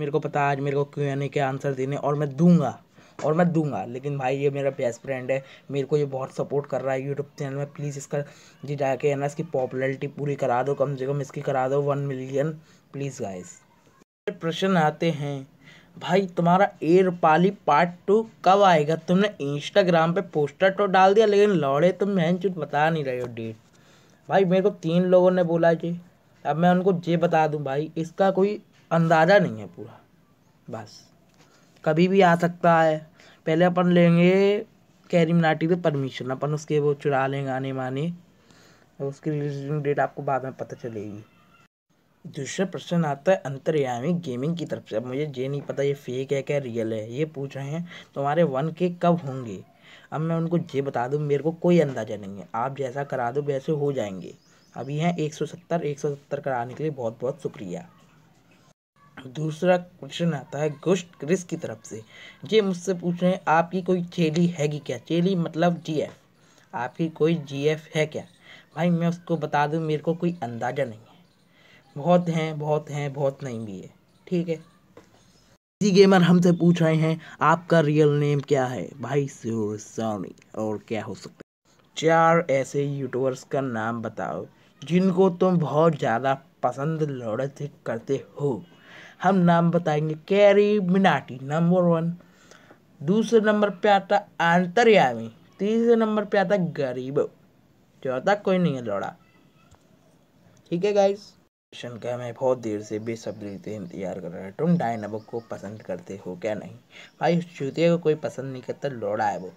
मेरे को पता आज मेरे को क्यों यानी के आंसर देने और मैं दूंगा और मैं दूंगा लेकिन भाई ये मेरा बेस्ट फ्रेंड है मेरे को ये बहुत सपोर्ट कर रहा है यूट्यूब चैनल में प्लीज़ इसका जी जाके है ना इसकी पॉपुलरिटी पूरी करा दो कम से कम इसकी करा दो वन मिलियन प्लीज़ गाइस प्रश्न आते हैं भाई तुम्हारा एयर पाली पार्ट टू कब आएगा तुमने इंस्टाग्राम पे पोस्टर तो डाल दिया लेकिन लौड़े तुम मैं चुट बता नहीं रहे हो डेट भाई मेरे को तीन लोगों ने बोला जी अब मैं उनको ये बता दूँ भाई इसका कोई अंदाज़ा नहीं है पूरा बस कभी भी आ सकता है पहले अपन लेंगे कैरिम नाटी से परमिशन अपन उसके वो चुरा लेंगे आने माने और उसकी रिलीजिंग डेट आपको बाद में पता चलेगी दूसरा प्रश्न आता है अंतर्यामी गेमिंग की तरफ से अब मुझे ये नहीं पता ये फेक है क्या रियल है ये पूछ रहे हैं तुम्हारे वन के कब होंगे अब मैं उनको ये बता दूँ मेरे को कोई अंदाज़ा नहीं है आप जैसा करा दो वैसे हो जाएंगे अभी हैं एक सौ सत्तर एक सौ सत्तर कराने के लिए बहुत बहुत शुक्रिया दूसरा क्वेश्चन आता है गोश्त क्रिस की तरफ से ये मुझसे पूछ रहे हैं आपकी कोई चेली हैगी क्या चेली मतलब जीएफ आपकी कोई जीएफ है क्या भाई मैं उसको बता दूँ मेरे को कोई अंदाज़ा नहीं है बहुत हैं बहुत हैं बहुत नहीं भी है ठीक है जी गेमर हमसे पूछ रहे हैं आपका रियल नेम क्या है भाई सूर सोनी और क्या हो सकता है चार ऐसे यूट्यूबर्स का नाम बताओ जिनको तुम बहुत ज़्यादा पसंद लौड़े करते हो हम नाम बताएंगे कैरी मिनाटी नंबर वन दूसरे नंबर पे आता अंतर्यामी तीसरे नंबर पे आता गरीब चौथा कोई नहीं है लौड़ा ठीक है गाइस क्वेश्चन का मैं बहुत देर से बेसब्री से इंतजार कर रहा है तुम डायनामो को पसंद करते हो क्या नहीं भाई चूतिया को कोई पसंद नहीं करता लौड़ा है वो